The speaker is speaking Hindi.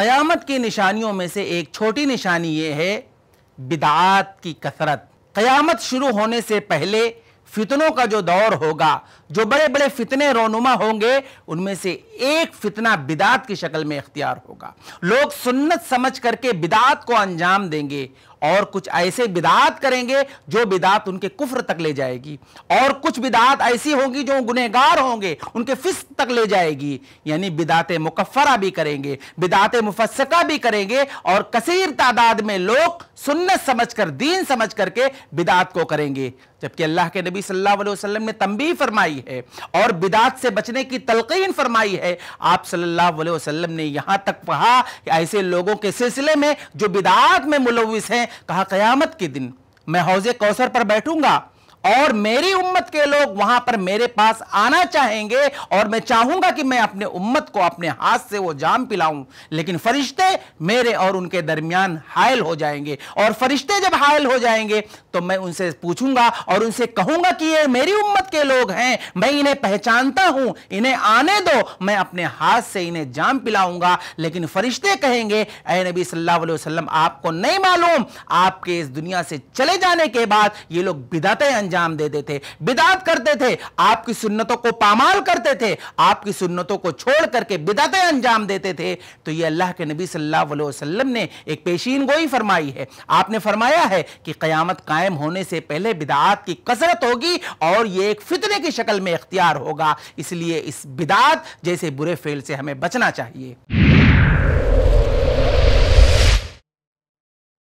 क़यामत की निशानियों में से एक छोटी निशानी ये है बिदात की कसरत क़यामत शुरू होने से पहले फितनों का जो दौर होगा जो बड़े बड़े फितने रोनुमा होंगे उनमें से एक फितना बिदात की शक्ल में इख्तियार होगा लोग सुन्नत समझ करके बिदात को अंजाम देंगे और कुछ ऐसे बिदात करेंगे जो बिदात उनके कुफर तक ले जाएगी और कुछ बिदात ऐसी होंगी जो गुनहगार होंगे उनके फिस तक ले जाएगी यानी बिदात मुकफ़रा भी करेंगे बिदात मुफसका भी करेंगे और कसर तादाद में लोग सुन्नत समझ कर दीन समझ करके बिदात को करेंगे जबकि अल्लाह के नबी सल्लल्लाहु अलैहि वसल्लम ने तंबी फरमाई है और बिदात से बचने की तलकीन फरमाई है आप सल्लल्लाहु अलैहि वसल्लम ने यहाँ तक कहा कि ऐसे लोगों के सिलसिले में जो बिदात में मुलविस हैं कहा कयामत के दिन मैं हौज कौसर पर बैठूंगा और मेरी उम्मत के लोग वहां पर मेरे पास आना चाहेंगे और मैं चाहूंगा कि मैं अपने उम्मत को अपने हाथ से वो जाम पिलाऊं लेकिन फरिश्ते मेरे और उनके दरमियान हायल हो जाएंगे और फरिश्ते जब हायल हो जाएंगे तो मैं उनसे पूछूंगा और उनसे कहूंगा कि ये मेरी उम्मत के लोग हैं मैं इन्हें पहचानता हूं इन्हें आने दो मैं अपने हाथ से इन्हें जाम पिलाऊंगा लेकिन फरिश्ते कहेंगे ए नबी सल्लल्लाहु अलैहि वसल्लम आपको नहीं मालूम आपके इस दुनिया से चले जाने के बाद ये लोग बिदातें अंजाम दे देते बिदात करते थे आपकी सुन्नतों को पामाल करते थे आपकी सुन्नतों को छोड़ करके बिदातें अंजाम देते थे तो ये अल्लाह के नबी सल्लल्लाहु अलैहि वसल्लम ने एक पेशीन गोई फरमाई है आपने फरमाया है कि क़यामत कायम होने से पहले बिदात की कसरत होगी और ये एक फितने की शक्ल में इख्तियार होगा इसलिए इस बिदात जैसे बुरे फेल से हमें बचना चाहिए